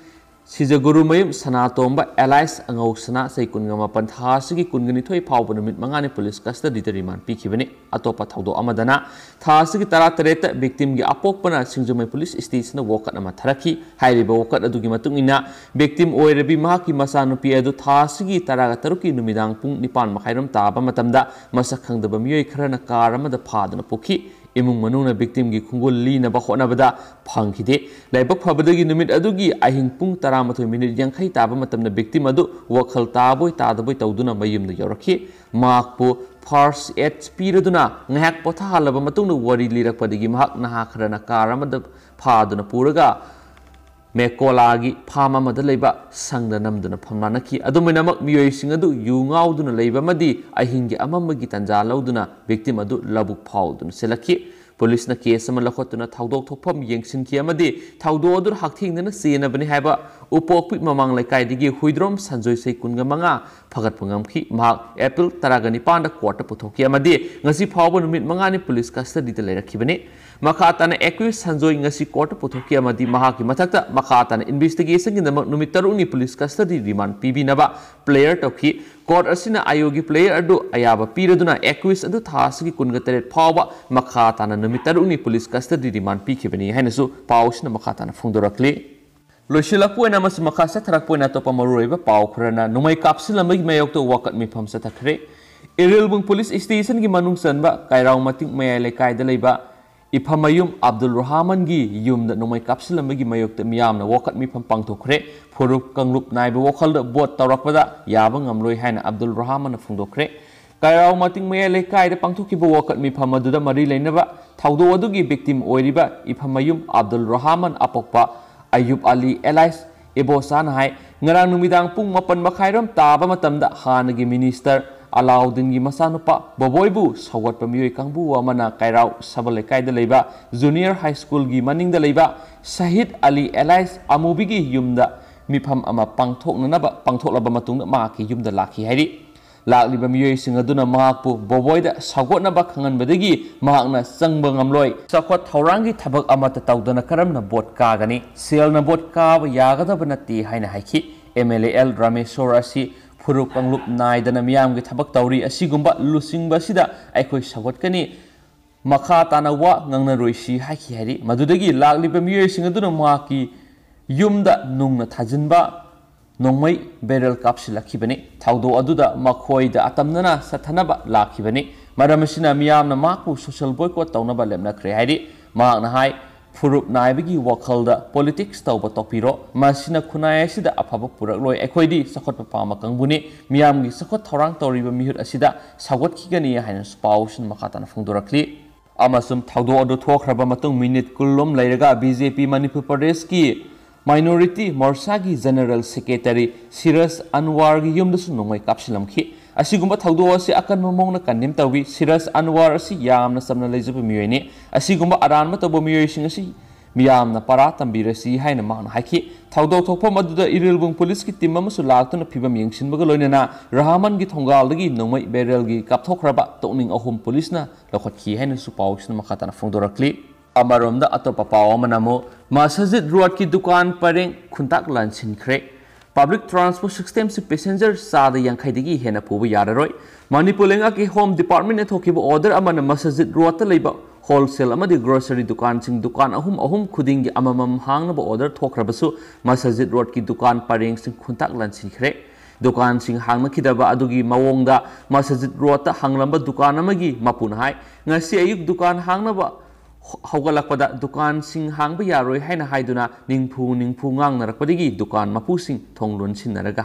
Sijaguru Mayum Sanatomba Allies Angausana Sei Kunga Mapan Thasigi Kungani Thoi Phawba Numit Mangani Police Custody Da Remand atau Atopa Thaudo Amadana Thasigi Tara Tareta Victim Gi Apokpana Singjumai Police Station Wokat Ama Tharaki Hairiba Wokat Adugi Matung Ina biktim Oirabi Mahaki Masanupi Adu Thasigi Tara Taruki Numidang Pung Nipan Mahairam Taba Matamda Masak Khangdaba Miyoi Kharana Karama Da Phadana Pokhi ꯏꯃꯨꯡ ꯃꯅꯨꯡꯅ ꯕꯤꯛꯇꯤꯝꯒꯤ ꯈꯨꯡꯒꯨꯜ ꯂꯤꯅꯕ ꯍꯣꯠꯅꯕꯗ ꯐꯪꯈꯤꯗꯦ ꯂꯥꯏꯕꯛ ꯐꯕꯗꯒꯤ ꯅꯨꯃꯤꯠ ꯑꯗꯨꯒꯤ ꯑꯍꯤꯡ ꯄꯨꯡ ꯇꯔꯥꯃꯥꯊꯣꯏ ꯃꯤꯅꯤꯠ ꯌꯥꯡꯈꯩ ꯇꯥꯕ ꯃꯇꯝꯗ ꯕꯤꯛꯇꯤꯝ ꯑꯗꯨ ꯋꯥꯈꯜ ꯇꯥꯕꯣꯏ ꯇꯥꯗꯕꯣꯏ ꯇꯧꯗꯨꯅ ꯃꯌꯨꯝꯗ ꯌꯧꯔꯛꯈꯤ ꯃꯍꯥꯛꯄꯨ ꯐꯥꯔꯁ ꯑꯦꯗ ꯄꯤꯔꯗꯨꯅ ꯉꯥꯏꯍꯥꯛ ꯄꯣꯊꯥꯍꯜꯂꯕ ꯃꯇꯨꯡꯗ ꯋꯥꯔꯤ ꯂꯤꯔꯛꯄꯗꯒꯤ ꯃꯍꯥꯛ ꯅꯍꯥ ꯈꯔꯅ ꯀꯥꯔ ꯑꯃꯗ ꯐꯥꯗꯨꯅ ꯄꯨꯔꯒ ꯃꯦꯀꯣꯂꯥꯒꯤ ꯐꯥꯝ ꯑꯃꯗ ꯂꯩꯕ ꯁꯪꯗ ꯅꯝꯗꯨꯅ ꯐꯝꯅꯥꯟꯅꯈꯤ ꯑꯗꯨꯃꯥꯏꯅꯃꯛ ꯃꯤꯑꯣꯏꯁꯤꯡ ꯑꯗꯨ ꯌꯨ ꯉꯥꯎꯗꯨꯅ ꯂꯩꯕ ꯑꯃꯗꯤ ꯑꯍꯤꯡꯒꯤ ꯑꯃꯝꯕꯒꯤ ꯇꯟꯖꯥ ꯂꯧꯗꯨꯅ ꯚꯤꯛꯇꯤꯝ ꯑꯗꯨ ꯂꯧꯕꯨꯛ ꯐꯥꯎꯗꯨꯅ ꯁꯤꯜꯂꯛꯈꯤ ꯄꯨꯂꯤꯁꯅ ꯀꯦꯁ ꯑꯃ ꯂꯧꯈꯠꯇꯨꯅ ꯊꯧꯗꯣꯛ ꯊꯣꯛꯐꯝ ꯌꯦꯡꯁꯤꯟꯈꯤ ꯑꯃꯗꯤ ꯊꯧꯗꯣꯛ ꯑꯗꯨ ꯍꯛꯊꯦꯡꯅꯅ ꯆꯦꯟꯅꯕꯅꯤ ꯍꯥꯏꯕ ꯎꯄꯣꯛꯄꯤ ꯃꯃꯥꯡ ꯂꯩꯀꯥꯏꯗꯒꯤ ꯍꯨꯏꯗ꯭ꯔꯣꯝ ꯁꯟꯖꯣꯏ ꯁꯩ ꯀꯨꯟꯒ ꯃꯉꯥ ꯐꯒꯠꯄ ꯉꯝꯈꯤ ꯃꯍꯥꯛ ꯑꯦꯄ꯭ꯔꯤꯜ ꯇꯔꯥꯒ ꯅꯤꯄꯥꯟꯗ ꯀꯣꯔꯠꯇ ꯄꯨꯊꯣꯛꯈꯤ ꯑꯃꯗꯤ ꯉꯁꯤ ꯐꯥꯎꯕ ꯅꯨꯃꯤꯠ ꯃꯉꯥꯅꯤ ꯄꯨꯂꯤꯁ ꯀꯁꯇꯗꯤꯗ ꯂꯩꯔꯛꯈꯤꯕꯅꯤ मखा ताना एक्यूस संजोई ngasi कोर्ट पुथोकी अमदी की इन्वेस्टिगेशन तरुनी पुलिस कस्टडी रिमांड पीबीनबा प्लेयर टोकी कोर्ट असिना आयोगी प्लेयर अब अयाबा पीरदुना एक्यूस अदु थासगी कुनग तरेट फावा मखा तरुनी पुलिस कस्टडी रिमांड पीबी है पाउसना मखा ताना फुंदोरकली लोसीलपोन मखा सथरपोन अतोप मरुब पाव खरना नुमई कापसिल मयोक्त वकत मिफम सथखरे इरिलबुंग पुलिस स्टेशन की मनुंग चनब कायराव मतिंग मया लेकायद इफामयुम अब्दुल रहमान की यूम नोम कापल मयुक्त मियाम वखत मिफम पाथोखे फुरुप कंगलुप नाइब वखल बोट तौरपद याब गमलोय है अब्दुल रहमान फूदोखे ꯀꯥꯏꯔꯥꯎ ꯃꯇꯤꯡ ꯃꯌꯥꯏ ꯂꯩꯀꯥꯏꯗ ꯄꯥꯡꯊꯣꯛꯈꯤꯕ ꯋꯥꯀꯠ ꯃꯤꯐꯝ ꯑꯗꯨꯗ ꯃꯔꯤ ꯂꯩꯅꯕ ꯊꯧꯗꯣꯛ ꯑꯗꯨꯒꯤ ꯕꯤꯛꯇꯤꯝ ꯑꯣꯏꯔꯤꯕ ꯏꯐꯝꯃꯌꯨꯝ ꯑꯕꯗꯨꯜ ꯔꯍꯃꯟ ꯑꯄꯣꯛꯄ ꯑꯌꯨꯕ ꯑꯂꯤ ꯑꯦꯂꯥꯏꯁ ꯏꯕꯣꯁꯥꯅ ꯍꯥꯏ ꯉꯔꯥꯡ ꯅꯨꯃꯤꯗꯥꯡ ꯄꯨꯡ ꯃꯥꯄꯟ ꯃꯈꯥꯏꯔꯣꯝ ꯇꯥꯕ ꯃꯇꯝꯗ ꯍꯥꯟꯅꯒꯤ ꯃꯤꯅꯤꯁꯇꯔ अलाउद्दीन मचानुपा बबोयबू सौगटप मियोय कांबू अमना कायराव सबल लेकायद लेबा जूनियर हाई स्कूल गी मनिंग द लेबा शहीद अली एलाइस अमूबी गी युमदा मिफम अमा पांगथोकननबा पांगथोकलब मतुंग मा की युमदा लाखी हाइरी लाक्लिबा मियोय सिंग अदुना माकपु बबोयदा सौगटनबा खंगनबदगी माकना चंगब ngamloy सखत थौरांगी थबक अमत तौदना करमना बोट कागनी सेलना बोट काब यागदबनती हाइना हाइखी MLAL Rameshwar asi ꯐꯨꯔꯨꯞ ꯀꯥꯡꯂꯨꯞ ꯅꯥꯏꯗꯅ ꯃꯤꯌꯥꯝꯒꯤ ꯊꯕꯛ ꯇꯧꯔꯤ ꯑꯁꯤꯒꯨꯝꯕ ꯂꯨꯆꯤꯡꯕꯁꯤꯗ ꯑꯩꯈꯣꯏ ꯁꯧꯒꯠꯀꯅꯤ ꯃꯈꯥ ꯇꯥꯅ ꯋꯥ ꯉꯥꯡꯅꯔꯣꯏꯁꯤ ꯍꯥꯏꯈꯤ ꯍꯥꯏꯔꯤ ꯃꯗꯨꯗꯒꯤ ꯂꯥꯛꯂꯤꯕ ꯃꯤꯑꯣꯏꯁꯤꯡ ꯑꯗꯨꯅ ꯃꯍꯥꯛꯀꯤ ꯌꯨꯝꯗ ꯅꯨꯡꯅ ꯊꯥꯖꯤꯟꯕ ꯅꯣꯡꯃꯩ ꯕꯦꯔꯦꯜ ꯀꯥꯞꯁꯤꯜꯂꯛꯈꯤꯕꯅꯤ ꯊꯧꯗꯣꯛ ꯑꯗꯨꯗ ꯃꯈꯣꯏꯗ ꯑꯇꯝꯅꯅ ꯁꯠꯊꯅꯕ ꯂꯥꯛꯈꯤꯕꯅꯤ ꯃꯔꯝ ꯑꯁꯤꯅ ꯃꯤꯌꯥꯝꯅ ꯃꯍꯥꯛꯄꯨ ꯁꯣꯁꯦꯜ ꯕꯣꯏꯀꯣꯠ ꯇꯧꯅꯕ ꯂꯦꯞꯅꯈ꯭ꯔꯦ ꯍꯥꯏꯔꯤ ꯃꯍꯥꯛꯅ ꯍꯥꯏ Puruk naibigi wakal da politics tau batopiro masina kunai asida apaba puruk loy ekoidi sakot papama kangbuni miyamgi sakot thorang tauri ba mihut asida sakot kigani ya hanyan spausin makatan fungdurakli. Amasum thagdo odo thua khraba matung minit kulum layraga BJP Manipur Pradesh ki minority morsagi general secretary Sirus Anwar gi yumdusun nungay kapsilam ki. asigumba thaudo ase akan memang na kanim tawi siras anwar ase yam na samna leje ini. miwe ni asigumba aran ma tobo miwe sing ase miyam na para tambi re si hai na man haiki thaudo thopo maduda irilbung police ki timma ma su lagtu na phiba miyang sin baga na rahman gi thongal lagi, nomai berel gi kap thokra ba toning ahum police na lokhot ki hai na su pau sin ma khata na fungdora kli amaromda atopa pa omanamo masajid ruat ki pareng khuntak lan krek public transport system si passenger sada yankaidagi hena pubu yararoi manipur lengaki home department ne thokiba order amana masajid road ta leiba wholesale अमदि grocery दुकान सिंग दुकान अहुम अहुम खुदिंग अममम हांगनब order थोखरबसु मसजिद road की दुकान परेंग सिंग खुंताक लनसिनखरे दुकान सिंग हांगनखिदबा अदुगी मवोंगदा मसजिद road ता हांगलंबा दुकान अमगी मपुन हाय ngasi ayuk dukan hangnaba हौगलपद दुकान हांग यारोय है निफू निफू गांगी दुकान मपू थों लोनर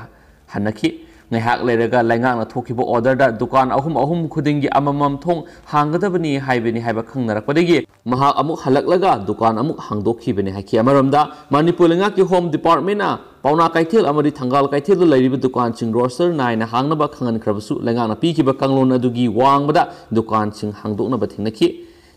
हनखी ngayhak lerega laingang na thokibo order da dukan ahum ahum khudingi amamam thong hanggadabani haibini haiba khangnarak padegi maha amuk halaklaga dukan amuk hangdokhibani haki amaramda manipur lenga ki home department na pauna kaithil amari thangal kaithil leiriba dukan ching roster naina hangnaba khangan krabasu laingang na pikiba kanglon adugi wangbada dukan ching hangdokna ba thingnaki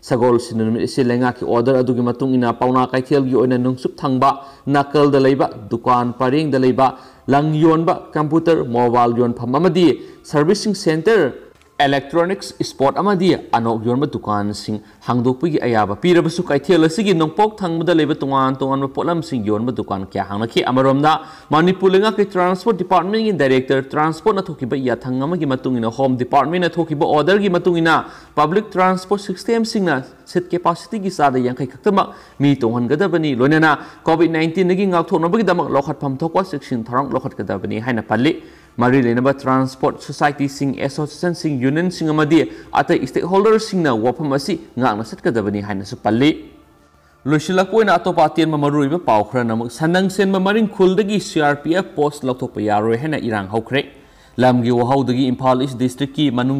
sagol sinum isi lenga ki order adu ki matung ina pauna kai tel gi oina nung sup tang ba nakal da leiba dukan paring da leiba lang yon ba computer mobile yon pamamadi servicing center electronics sport amadi anok yorma dukan sing hangdokpugi ayaba pirabasu kaithel asigi nongpok thangmuda leba tongan tongan polam sing yorma dukan kya hangaki amaromda manipulinga ke transport department in director transport na thokiba ya thangama gi matungina home department na thokiba order gi matungina public transport system sing na set capacity gi sada yang kai khaktama mi tongan gada bani loinana covid 19 nagi ngak thonobagi damak lokhat pham thokwa section tharang lokhat gada bani haina palli Mari lenaba Transport Society Sing Association Sing Union Sing Amadi atau stakeholder sing na wapa masih ngak nasat ke dabani hai nasa patien memaru ibe pau kura namuk sandang CRPF post lakto payaru hena irang hau krek. Lam gi wahau dagi impal is amasum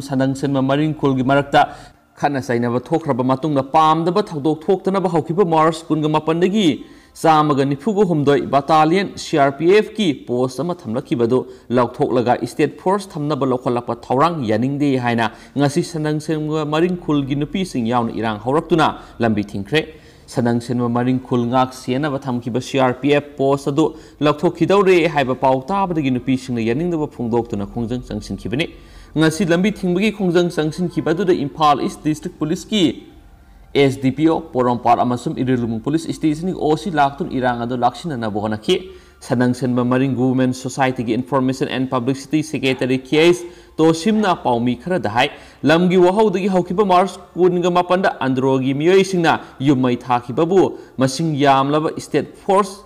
sandang sen memaring marakta. Karena saya nabat hokra bermatung na pam dapat hok dok hok Mars kun चामग निफुगुहद battalion C R P F की post अम थम्लखीबदु लौथोलग state force थम्नब लौखलप थौरांग यानिंगदे हायना ngasi sanang senwa maring khul gi nupi sing yawn irang haurakuna lambi thingkre sanang senwa maring khul ngak siena ba thamki ba crpf post adu lakthok khidawre haiba pauta ba gi nupi sing yaning da ba phungdok tuna khongjang sangsin khibani ngasi lambi thingbi khongjang sangsin khibadu da imphal east district police ki SDPO porong par amasum irilumung polis station ning OC laktun irangado laksina na bohana ki sanangsen mamaring government society ki information and publicity secretary case to simna paumi dahai lamgi wahau dagi haukiba mars kunga mapanda androgi miyoi singna yumai babu masing yamlaba state force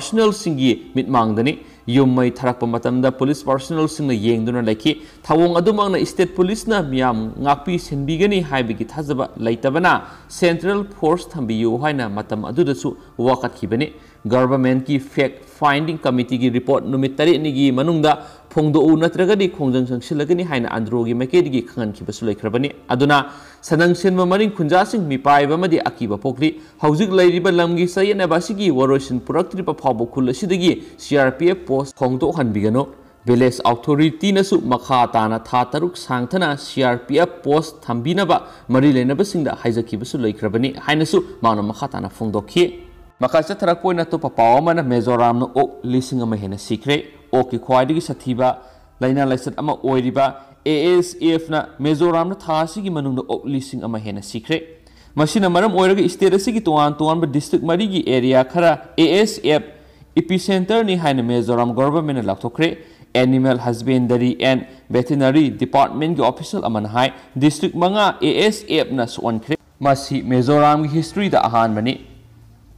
singgi singi mangdani ꯌꯨꯝꯃꯩ ꯊꯥꯔꯛꯄ ꯃꯇꯝꯗ police ꯄꯥꯔꯁꯣꯅꯦꯜꯁꯤꯡꯅ ꯌꯦꯡꯗꯨꯅ ꯂꯩꯈꯤ ꯊꯧꯑꯣꯡ ꯑꯗꯨꯃꯛꯅ state ꯄꯨꯂꯤꯁꯅ ꯃꯤꯌꯥꯝ ꯉꯥꯛꯄꯤ ꯁꯦꯟꯕꯤꯒꯅꯤ ꯍꯥꯏꯕꯒꯤ ꯊꯥꯖꯕ ꯂꯩꯇꯕꯅ ꯁꯦꯟꯇ꯭ꯔꯦꯜ ꯐꯣꯔꯁ ꯊꯝꯕꯤꯌꯨ ꯍꯥꯏꯅ ꯃꯇꯝ ꯑꯗꯨꯗꯁꯨ ꯋꯥꯀꯠꯈꯤꯕꯅꯤ गवर्नमेंट की फैक्ट फाइंडिंग कमिटी की रिपोर्ट नुमित तरेटनी की मनुंगदा फोंदोउ नत्रगदि खोंजंग संगसिलगनि हाइन आंद्रोगी मेकेदि खंगनखिबसु लेख्रबनि अदुना सनंगसिन खुंजा सिंह मिपाइबमदि अकीब पोखरि लम की लमगी सयनबासिगी वरोसिन पुरक्त्रिप फाबो खुलसिदगि सीआरपीएफ पोस्ट खोंदो हनबिगनो ꯚꯤꯂꯦꯖ ꯑꯣꯊꯣꯔꯤꯇꯤꯅꯁꯨ ꯃꯈꯥ ꯇꯥꯅ ꯊꯥ ꯇꯔꯨꯛ ꯁꯥꯡꯊꯅ ꯁꯤ ꯑꯥꯔ ꯄꯤ ꯑꯦꯐ ꯄꯣꯁ ꯊꯝꯕꯤꯅꯕ ꯃꯔꯤ ꯂꯩꯅꯕꯁꯤꯡꯗ ꯍꯥꯏꯖꯈꯤꯕꯁꯨ ꯂꯩꯈ꯭ꯔꯕꯅꯤ ꯍꯥꯏꯅꯁꯨ ꯃꯥꯅ ꯃꯈꯥ ꯇꯥꯅ मखाचरको अतोप पावन मेजोराम ओ हेन सिख्रे ओ की खाई सथीब लाइना लैसद ए एस एफ न मेजोराम था हेन सिख्रे मरग स्टेट की तोान तोब डिस्ट्रिक मरी एरिया खरा A S F epicentre है मेजोराम गवर्नमेंट लाथोखे animal husbandry and veterinary department की ऑफिसल डिस्ट्रिक मंगा ए एस एफ न मेजोराम की हिस्ट्री अहानी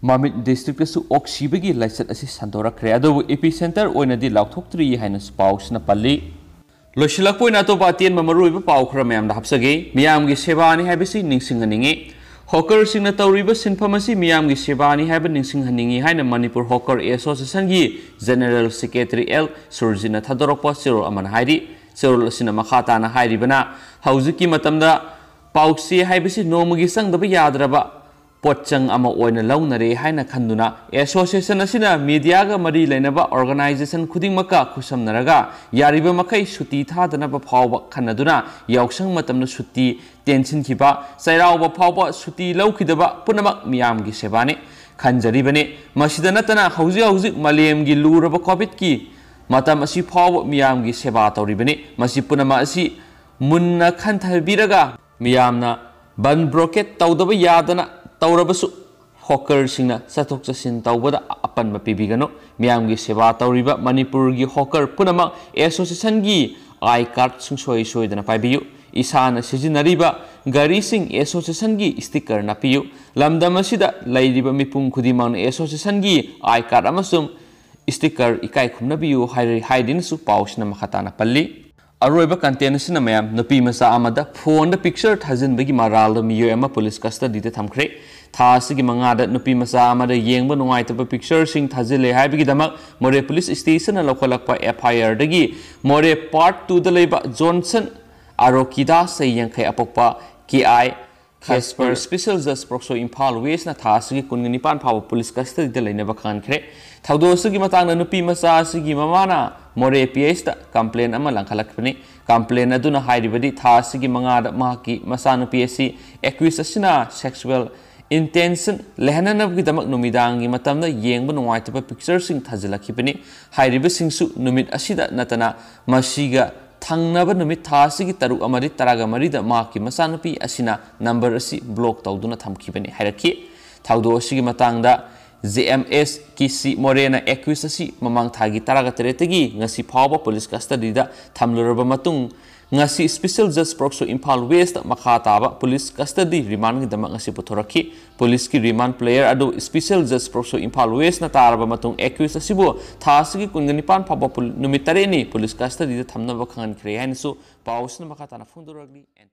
मामित डिस्ट्रिक्ट ओक्सीबी लाइट सदोरखे एपी सेंटर लाथ्री है पल्ली लोशलपो अटोब अतें पाव खर मैं हसगे मियाम की सेवासी हॉकर तौरीब सिंफम से की सेवासी है मनपुर हॉकर एसोसीसन की जेनेरल सेक्रेटरी एल सुरजी थदरप चेरोल चेरोल मखा तब पासी नोम की चंगद याद्रब पोचंग लौनरे हाइना मीडिया मरी लेनबा ऑर्गेनाइजेशन खुदिंगमका खुसमनरगा यारिबा मखै सुती थादनबा फावबा सूटी याउसंग मतमना सुती टेंशन खिबा सैरावबा फावबा सुती लौखिदबा पुनमक मियाम गी सेबाने कोविड की मतम फाव फावबा मियाम गी सेबा तौरिबने मुन्ना मियामना बन ब्रोकेट तौदब यादना तकरसँग चा त अपन्ब पिभिगन म्याम सेवा त मपुर होकर पून एसोसिएसन आइ कार्ड सूसन पैजन गरिस एसोसेसन स्टिकर नै लिए पनि मपम खुद एसोसिएसन आइ कार्ड स्कर इय खुम्न पाउता पल् अरब कंटेन मैम नुपी मचा फोन पिक्चर थाजन की मराल मीयम पुलिस कस्टडी थम्खे था मंगाद नुपी मचा येंब नुआब picture थाजिले more police station लौखल F I R more part टूद Johnson आरोकीदा से यंखे के आई ꯈꯦꯁꯄꯔ ꯁ꯭ꯄꯦꯁꯦꯜ ꯖꯁ ꯄ꯭ꯔꯣꯛꯁꯣ ꯏꯝꯐꯥꯜ ꯋꯦꯁꯅ ꯊꯥ ꯑꯁꯤꯒꯤ ꯀꯨꯟꯒ ꯅꯤꯄꯥꯟ ꯐꯥꯎꯕ ꯄꯨꯂꯤꯁ ꯀꯁꯇꯗꯤꯗ ꯂꯩꯅꯕ ꯈꯟꯈ꯭ꯔꯦ ꯊꯧꯗꯣꯛ ꯑꯁꯤꯒꯤ ꯃꯇꯥꯡꯗ ꯅꯨꯄꯤ ꯃꯆꯥ ꯑꯁꯤꯒꯤ ꯃꯃꯥꯅ ꯃꯣꯔꯦ ꯄꯤ ꯑꯩꯆꯇ ꯀꯝꯄ꯭ꯂꯦꯟ ꯑꯃ ꯂꯪꯈꯠꯂꯛꯄꯅꯤ ꯀꯝꯄ꯭ꯂꯦꯟ ꯑꯗꯨꯅ ꯍꯥꯏꯔꯤꯕꯗꯤ ꯊꯥ ꯑꯁꯤꯒꯤ ꯃꯉꯥꯗ ꯃꯍꯥꯛꯀꯤ ꯃꯆꯥꯅꯨꯄꯤ ꯑꯁꯤ ꯑꯦꯀ꯭ꯋꯤꯁ ꯑꯁꯤꯅ ꯁꯦꯛꯁꯨꯋꯦꯜ ꯏꯟꯇꯦꯟꯁꯟ ꯂꯩꯍꯟꯅꯅꯕꯒꯤꯗꯃꯛ ꯅꯨꯃꯤꯗꯥꯡꯒꯤ ꯃꯇꯝꯗ ꯌꯦꯡꯕ ꯅꯨꯡꯉꯥꯏꯇꯕ ꯄꯤꯛꯆꯔꯁꯤꯡ ꯊꯥꯖꯤꯜꯂꯛꯈꯤꯕꯅꯤ ꯍꯥꯏꯔꯤꯕꯁꯤꯡꯁꯨ ꯅꯨꯃꯤꯠ ꯑꯁꯤꯗ ꯅꯠꯇꯅ ꯃꯁꯤꯒ tangnaba numit tasi gi taru amari taraga mari da ma ki masana asina number si block taw duna tham ki bani haira ki thau do si gi matang da ZMS KC Morena Equisasi memang tagi taraga terete gi ngasi pawa polis kasta di da thamlur ba matung ngasi special judge proxo Imphal West makha taba police custody remand gidama ngasi puthorakhi police ki remand player adu special judge proxo Imphal West na taraba matung accused asibo thasigi kungnipan phaba numitare ni police custody da thamna ba khangan kre hain su pausna makha tana phunduragni